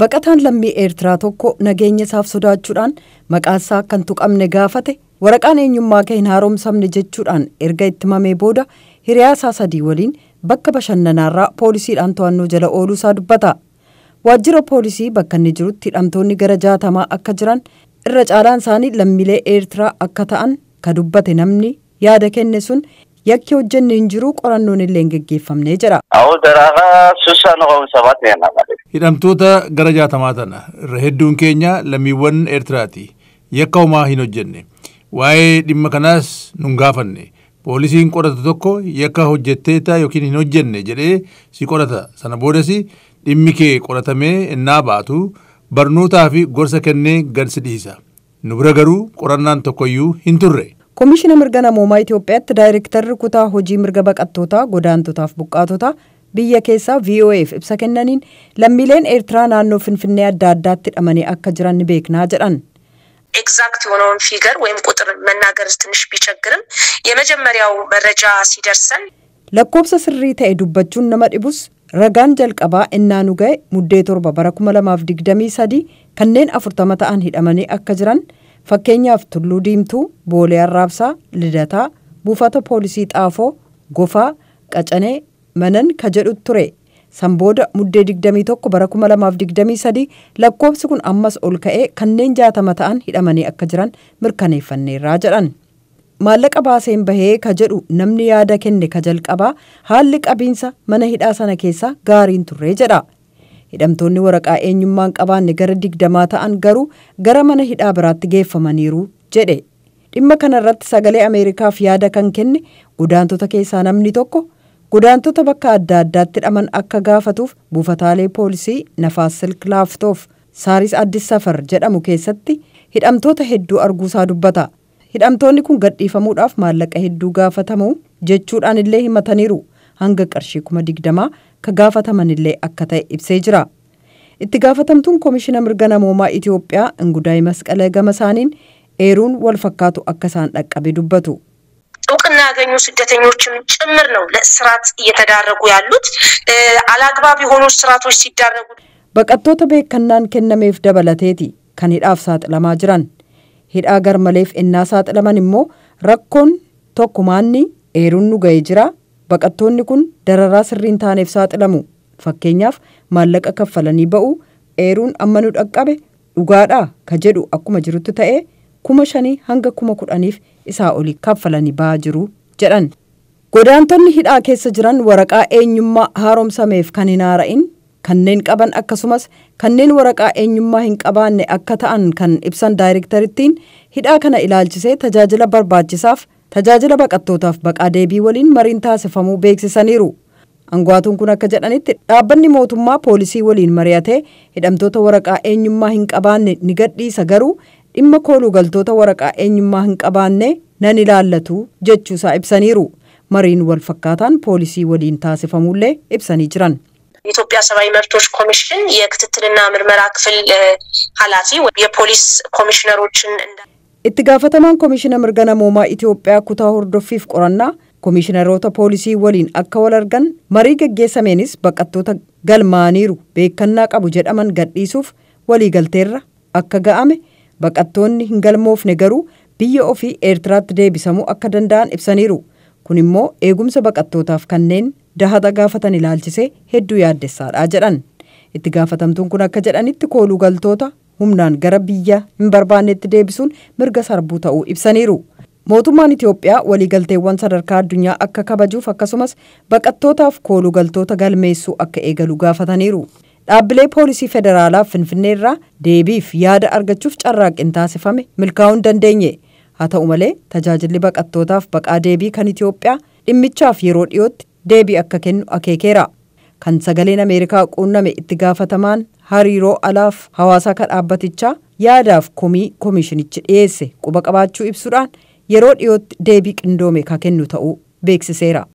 Baqataan lammii Eertiraa tokko nageenya isaaf sodaachuudhaan maqaasaa akka hin tuqamne gaafate waraqaan eenyummaa kee hin haaromsamne jechuudhaan erga itti mamee booda hiriyaa isaa sadii waliin bakka bashannanaarraa poolisiidhaan to'annoo jala ooluu isaa dubbata. Waajjira poolisii bakka inni jirutti hidhamtoonni gara jaatamaa akka jiran irra caalaan isaanii lammilee Eertiraa akka ta'an ka dubbate namni yaada kenne sun yakki hojjenne hin jiru qorannoon illee hin geggeeffamnee jira. Awwa daraaraa susaan oomsa baatee nama. Hidhamtoota gara jaatamaa tana irra hedduun keenya lammiiwwan Eertiraati yakka homaa hin hojjenne waa'ee dhimma kanaas nun gaafanne. poolisiin qoratu tokko yakka hojjetteeta yookiin hin hojjenne jedhee si qorata sana boodas dhimmi kee qoratamee innaa baatu barnootaa fi gorsa kennee gadsi dhiisa nu bira garuu qorannaan tokkoyyuu hin turre. ኮሚሽነ ምርጋ ናሞማ ኢትዮጵያት ዳይሬክተር ኩታ ሆጂ ምርገ በቀቶታ ጎዳንቶታፍ ቡቃቶታ ብየ ኬሳ ቪኦኤፍ እብሰ ከነኒን ለሚሌን ኤርትራ ናኖ ፍንፍኔ አዳዳት ጠመኔ አከ ጅራን ቤክና ጀዳን ኤግዛክት የሆነውን ፊገር ወይም ቁጥር መናገር ትንሽ ቢቸግርም የመጀመሪያው መረጃ ሲደርሰን ለኮብሰ ስሪ ተኤዱበችን ነመጢቡስ ረጋን ጀልቀባ እናኑገ ሙዴ ቶርባ በረኩመ ለማፍ ድግደሚ ሰዲ ከኔን አከ ጅራን fakkeenyaaf tulluu diimtuu boolee arraabsaa lidataa buufata poolisii xaafoo gofaa qacanee manan ka jedhu ture sanbooda muddee 21 bara 2023 lakkoofsi kun ammas ol ka'ee kanneen jaatama ta'an hidhamanii akka jiran mirkaneeffanneerraa jedhan. maallaqa baaseen bahee ka jedhu namni yaada kenne ka jalqabaa haalli qabiinsa mana hidhaa sana keessaa gaariin turre jedha Hidhamtoonni waraqaa eenyummaan qabaanne gara digdamaa ta'an garuu gara mana hidhaa biraatti geeffamaniiru jedhe. Dhimma kana irratti sagalee Ameerikaaf yaada kan kenne gudaantota keessaa namni tokko gudaantota bakka adda addaatti hidhaman akka gaafatuuf buufataalee poolisii nafaas laaftoof saaris addis safar jedhamu keessatti hidhamtoota hedduu arguusaa dubbata. Hidhamtoonni kun gadhiifamuudhaaf maallaqa hedduu gaafatamu jechuudhaan illee himataniiru. hanga qarshii kuma digdamaa ka gaafatamanillee akka ta'e ibsee jira. Itti gaafatamtuun Komishina mirga namoomaa Itoophiyaa Ingudaay Masqalee gama isaaniin eeruun wal fakkaatu akka isaan dhaqqabe dubbatu. እውቅና ያገኙ ስደተኞችም ጭምር ነው ለእስራት እየተዳረጉ ያሉት አላግባብ የሆኑ እስራቶች ሲዳረጉ በቀቶተ ቤከናን ከነሜፍ ደበለቴቲ ከኒዳፍ ሳጥለማ ጅራን ሂዳ ገርመሌፍ እና ሳጥለመን እሞ ረኮን ቶኩማኒ ኤሩኑ ገይ ጅራ Baqattoonni kun dararaa sirriin taaneef saaxilamu. Fakkeenyaaf maallaqa kaffalanii ba'u eeruun amma nu dhaqqabe dhugaadhaa ka jedhu akkuma jirutti ta'ee kuma hanga kuma kudhaniif isaa oli kaffalanii ba'aa jiru jedhan. Godaantonni hidhaa keessa jiran waraqaa eenyummaa haaromsameef kan hin haara'in kanneen qaban akkasumas kanneen waraqaa eenyummaa hin qabaanne akka ta'an kan ibsan daayirektarittiin hidhaa kana ilaalchisee tajaajila barbaachisaaf tajaajila baqattootaaf baqaa deebii waliin mariin taasifamuu beeksisaniiru. Angwaatuun kun akka jedhanitti dhaabbanni mootummaa poolisii waliin mari'ate hidhamtoota waraqaa eenyummaa hin qabaanne ni gadhiisa garuu dhimma kooluu galtoota waraqaa eenyummaa hin qabaanne nan ilaallatu jechuusaa ibsaniiru. Mariin wal fakkaataan poolisii waliin taasifamullee ibsanii jiran. የኢትዮጵያ ሰብአዊ መብቶች ኮሚሽን የክትትልና ምርመራ ክፍል ኃላፊ የፖሊስ ኮሚሽነሮችን Itti gaafatamaan Komishina mirga namoomaa Itoophiyaa kutaa hordoffiif qorannaa koomishinaroota poolisii waliin akka wal argan marii gaggeessameenis baqattoota galmaaniiru beekannaa qabu jedhaman gadhiisuuf waliigalteerra akka ga'ame baqattoonni hin galmoofne garuu biyya ofii Eertiraatti deebisamuu akka danda'an ibsaniiru. Kun immoo eegumsa baqattootaaf kanneen dahata gaafatan ilaalchisee hedduu yaaddessaadha jedhan. Itti gaafatamtuun kun akka jedhanitti kooluu galtoota humnaan gara biyya hin barbaannetti deebisuun mirga sarbuu ta'uu ibsaniiru. Mootummaan Itoophiyaa waliigalteewwan sadarkaa addunyaa akka kabajuuf akkasumas baqattootaaf kooluu galtoota galmeessuu akka eegalu gaafataniiru. Dhaabbilee poolisii federaalaa finfinneerraa deebiif yaada argachuuf carraaqqin taasifame milkaa'uu hin dandeenye. Haa ta'u malee tajaajilli baqattootaaf baqaa deebii kan dhimmichaa dhimmichaaf yeroo dhiyootti deebii akka kennu akeekeera. kan sagaleen ameerikaa quunname itti gaafatamaan hariiroo alaaf hawaasa ka dhaabbatichaa yaadaaf komii koomishinichi dhiyeesse quba qabaachuu ibsuudhaan yeroo dhiyootti deebii qindoome ka kennu ta'uu beeksiseera.